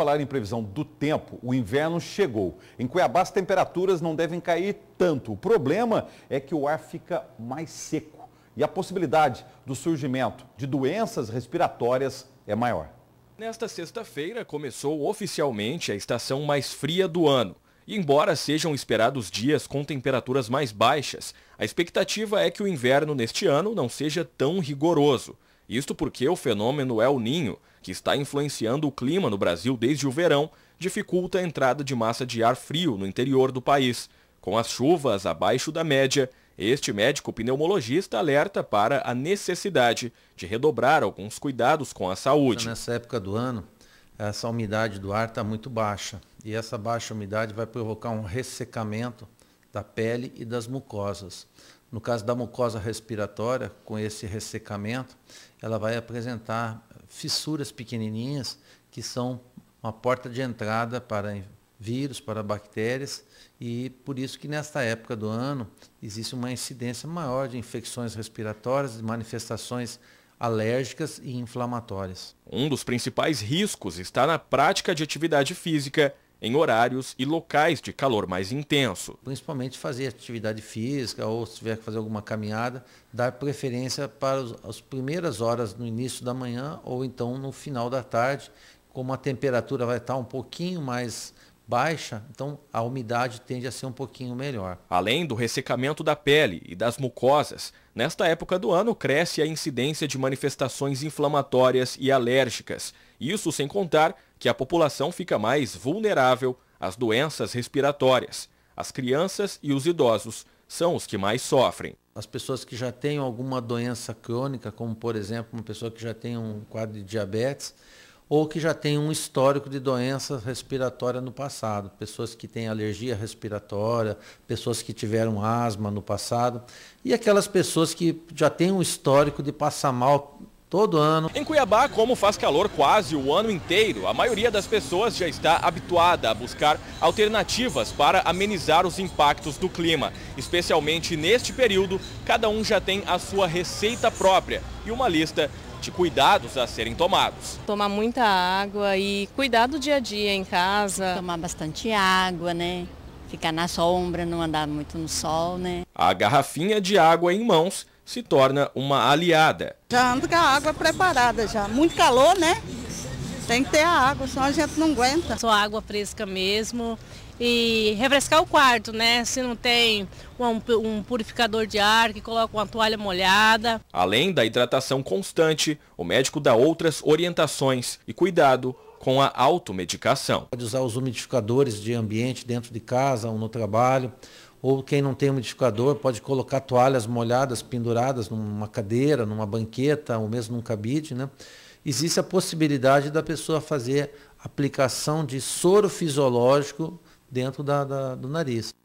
falar em previsão do tempo, o inverno chegou. Em Cuiabá, as temperaturas não devem cair tanto. O problema é que o ar fica mais seco e a possibilidade do surgimento de doenças respiratórias é maior. Nesta sexta-feira, começou oficialmente a estação mais fria do ano. E embora sejam esperados dias com temperaturas mais baixas, a expectativa é que o inverno neste ano não seja tão rigoroso. Isto porque o fenômeno El Ninho, que está influenciando o clima no Brasil desde o verão, dificulta a entrada de massa de ar frio no interior do país. Com as chuvas abaixo da média, este médico pneumologista alerta para a necessidade de redobrar alguns cuidados com a saúde. Nessa época do ano, essa umidade do ar está muito baixa e essa baixa umidade vai provocar um ressecamento da pele e das mucosas. No caso da mucosa respiratória, com esse ressecamento, ela vai apresentar fissuras pequenininhas que são uma porta de entrada para vírus, para bactérias, e por isso que nesta época do ano existe uma incidência maior de infecções respiratórias, de manifestações alérgicas e inflamatórias. Um dos principais riscos está na prática de atividade física em horários e locais de calor mais intenso. Principalmente fazer atividade física ou se tiver que fazer alguma caminhada, dar preferência para os, as primeiras horas no início da manhã ou então no final da tarde, como a temperatura vai estar um pouquinho mais baixa, então a umidade tende a ser um pouquinho melhor. Além do ressecamento da pele e das mucosas, nesta época do ano cresce a incidência de manifestações inflamatórias e alérgicas isso sem contar que a população fica mais vulnerável às doenças respiratórias. As crianças e os idosos são os que mais sofrem. As pessoas que já têm alguma doença crônica, como por exemplo uma pessoa que já tem um quadro de diabetes, ou que já tem um histórico de doença respiratória no passado, pessoas que têm alergia respiratória, pessoas que tiveram asma no passado, e aquelas pessoas que já têm um histórico de passar mal todo ano. Em Cuiabá, como faz calor quase o ano inteiro, a maioria das pessoas já está habituada a buscar alternativas para amenizar os impactos do clima. Especialmente neste período, cada um já tem a sua receita própria e uma lista de cuidados a serem tomados. Tomar muita água e cuidar do dia a dia em casa. Tomar bastante água, né? ficar na sombra, não andar muito no sol, né? A garrafinha de água em mãos se torna uma aliada. Já ando com a água preparada já. Muito calor, né? Tem que ter a água, senão a gente não aguenta. Só água fresca mesmo e refrescar o quarto, né? Se não tem um, um, purificador de ar, que coloca uma toalha molhada. Além da hidratação constante, o médico dá outras orientações e cuidado com a automedicação. Pode usar os umidificadores de ambiente dentro de casa ou no trabalho, ou quem não tem umidificador pode colocar toalhas molhadas penduradas numa cadeira, numa banqueta ou mesmo num cabide, né? Existe a possibilidade da pessoa fazer aplicação de soro fisiológico dentro da, da, do nariz.